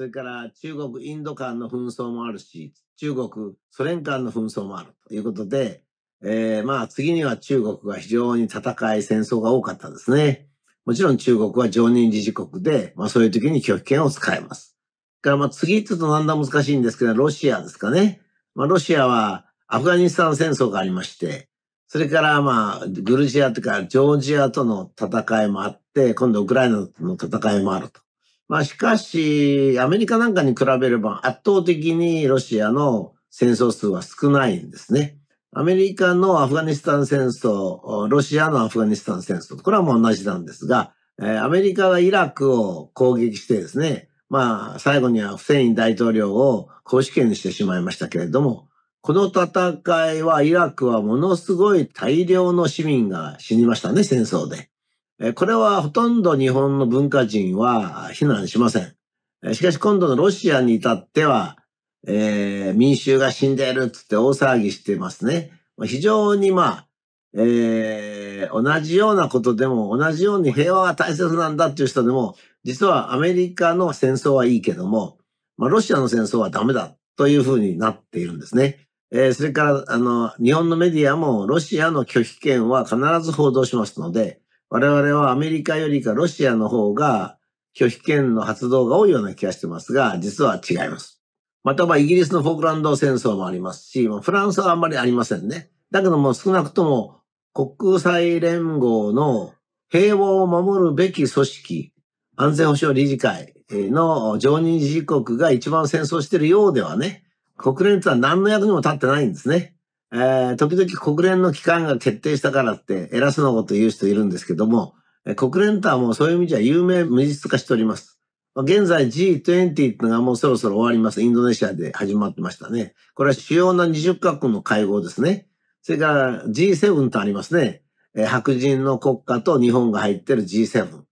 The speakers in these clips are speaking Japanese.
それから中国、インド間の紛争もあるし、中国、ソ連間の紛争もあるということで、えー、まあ次には中国が非常に戦い、戦争が多かったですね。もちろん中国は常任理事国で、まあそういう時に拒否権を使えます。からまあ次ちょっとなんだ難しいんですけど、ロシアですかね。まあロシアはアフガニスタン戦争がありまして、それからまあグルジアというかジョージアとの戦いもあって、今度ウクライナとの戦いもあると。まあしかし、アメリカなんかに比べれば圧倒的にロシアの戦争数は少ないんですね。アメリカのアフガニスタン戦争、ロシアのアフガニスタン戦争、これはもう同じなんですが、アメリカはイラクを攻撃してですね、まあ最後にはフセイン大統領を公主権にしてしまいましたけれども、この戦いはイラクはものすごい大量の市民が死にましたね、戦争で。これはほとんど日本の文化人は非難しません。しかし今度のロシアに至っては、えー、民衆が死んでいるっつって大騒ぎしてますね。非常にまあ、えー、同じようなことでも、同じように平和が大切なんだっていう人でも、実はアメリカの戦争はいいけども、まあ、ロシアの戦争はダメだというふうになっているんですね。えー、それから、あの、日本のメディアもロシアの拒否権は必ず報道しますので、我々はアメリカよりかロシアの方が拒否権の発動が多いような気がしてますが、実は違います。またはイギリスのフォークランド戦争もありますし、フランスはあんまりありませんね。だけども少なくとも国際連合の平和を守るべき組織、安全保障理事会の常任理事国が一番戦争してるようではね、国連とは何の役にも立ってないんですね。えー、時々国連の機関が決定したからって偉そうなこと言う人いるんですけども、え国連とはもうそういう意味じゃ有名無実化しております。現在 G20 っていうのがもうそろそろ終わります。インドネシアで始まってましたね。これは主要な20カ国の会合ですね。それから G7 とありますね。え白人の国家と日本が入ってる G7。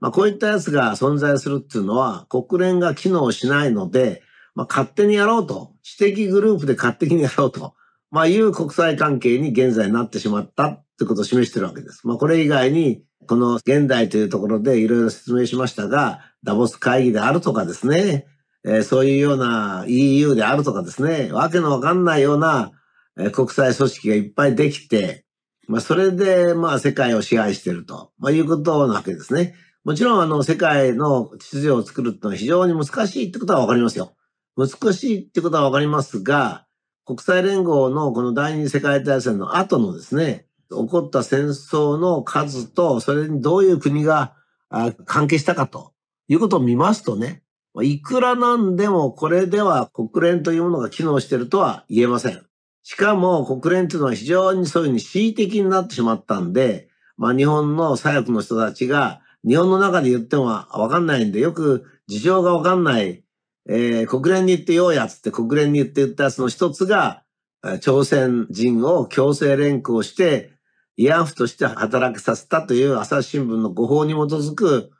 まあ、こういったやつが存在するっていうのは国連が機能しないので、まあ、勝手にやろうと。私的グループで勝手にやろうと。まあ、いう国際関係に現在なってしまったってことを示してるわけです。まあ、これ以外に、この現代というところでいろいろ説明しましたが、ダボス会議であるとかですね、えー、そういうような EU であるとかですね、わけのわかんないような、え国際組織がいっぱいできて、まあ、それで、まあ、世界を支配していると、まあ、いうことなわけですね。もちろん、あの、世界の秩序を作るってのは非常に難しいってことはわかりますよ。難しいってことはわかりますが、国際連合のこの第二次世界大戦の後のですね、起こった戦争の数と、それにどういう国が関係したかということを見ますとね、いくらなんでもこれでは国連というものが機能しているとは言えません。しかも国連というのは非常にそういうふうに恣意的になってしまったんで、まあ日本の左翼の人たちが日本の中で言ってもわかんないんで、よく事情がわかんないえー、国連に行ってようやつって国連に言って言ったその一つが、朝鮮人を強制連行して、慰安婦として働きさせたという朝日新聞の誤報に基づく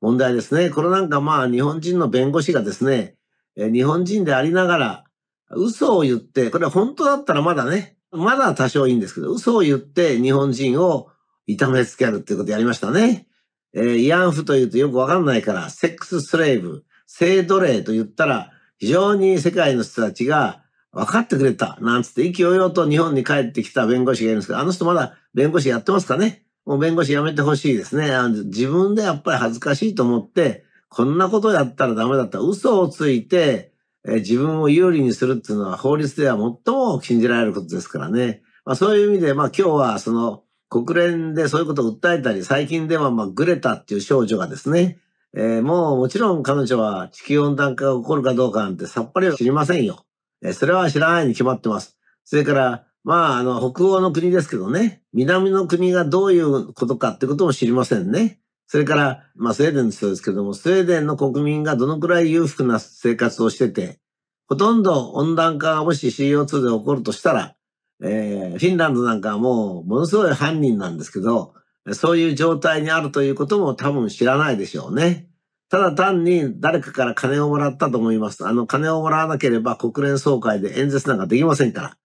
問題ですね。これなんかまあ日本人の弁護士がですね、日本人でありながら嘘を言って、これは本当だったらまだね、まだ多少いいんですけど、嘘を言って日本人を痛めつけるっていうことやりましたね。えー、慰安婦というとよくわかんないから、セックススレイブ、性奴隷と言ったら、非常に世界の人たちが分かってくれた、なんつって、意気揚々と日本に帰ってきた弁護士がいるんですけど、あの人まだ弁護士やってますかねもう弁護士辞めてほしいですね。自分でやっぱり恥ずかしいと思って、こんなことやったらダメだった。嘘をついて、え自分を有利にするっていうのは法律では最も禁じられることですからね。まあ、そういう意味で、まあ今日はその国連でそういうことを訴えたり、最近ではまあグレタっていう少女がですね、えー、もうもちろん彼女は地球温暖化が起こるかどうかなんてさっぱりは知りませんよ。えー、それは知らないに決まってます。それから、まあ、あの、北欧の国ですけどね、南の国がどういうことかってことも知りませんね。それから、まあ、スウェーデンそうですけども、スウェーデンの国民がどのくらい裕福な生活をしてて、ほとんど温暖化がもし CO2 で起こるとしたら、えー、フィンランドなんかはもうものすごい犯人なんですけど、そういう状態にあるということも多分知らないでしょうね。ただ単に誰かから金をもらったと思います。あの、金をもらわなければ国連総会で演説なんかできませんから。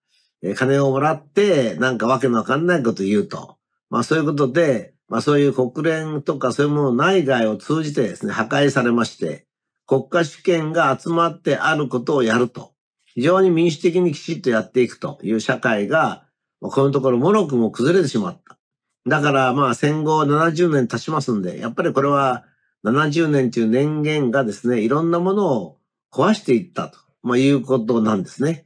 え金をもらって、なんかわけのわかんないこと言うと。まあそういうことで、まあそういう国連とかそういうもの内外を通じてですね、破壊されまして、国家主権が集まってあることをやると。非常に民主的にきちっとやっていくという社会が、このところもろくも崩れてしまった。だからまあ戦後70年経ちますんで、やっぱりこれは70年という年限がですね、いろんなものを壊していったと、まあ、いうことなんですね。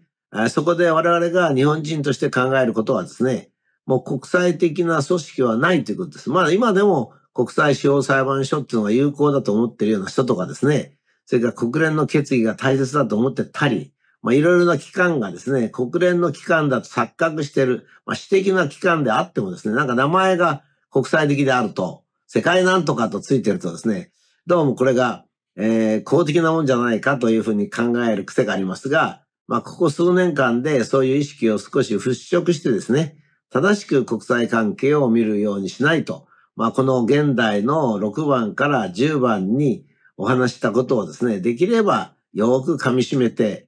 そこで我々が日本人として考えることはですね、もう国際的な組織はないということです。まあ今でも国際司法裁判所っていうのが有効だと思ってるような人とかですね、それから国連の決議が大切だと思ってたり、まあ、いろいろな機関がですね、国連の機関だと錯覚してる、まあ、私的な機関であってもですね、なんか名前が国際的であると、世界なんとかとついてるとですね、どうもこれが、えー、公的なもんじゃないかというふうに考える癖がありますが、まあ、ここ数年間でそういう意識を少し払拭してですね、正しく国際関係を見るようにしないと、まあ、この現代の6番から10番にお話したことをですね、できればよく噛み締めて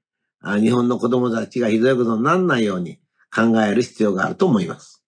日本の子供たちがひどいことにならないように考える必要があると思います。